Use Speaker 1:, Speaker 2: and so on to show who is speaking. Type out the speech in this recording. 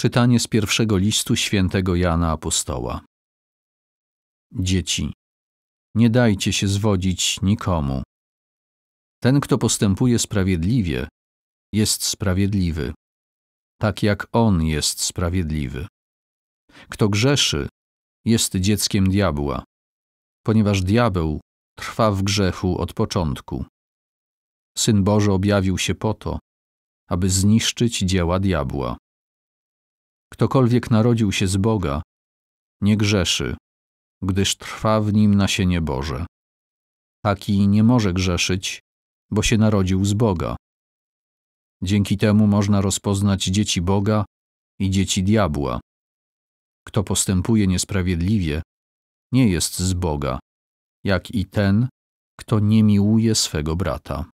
Speaker 1: Czytanie z pierwszego listu świętego Jana Apostoła. Dzieci, nie dajcie się zwodzić nikomu. Ten, kto postępuje sprawiedliwie, jest sprawiedliwy, tak jak on jest sprawiedliwy. Kto grzeszy, jest dzieckiem diabła, ponieważ diabeł trwa w grzechu od początku. Syn Boży objawił się po to, aby zniszczyć dzieła diabła. Ktokolwiek narodził się z Boga, nie grzeszy, gdyż trwa w nim nasienie Boże. Taki nie może grzeszyć, bo się narodził z Boga. Dzięki temu można rozpoznać dzieci Boga i dzieci diabła. Kto postępuje niesprawiedliwie, nie jest z Boga, jak i ten, kto nie miłuje swego brata.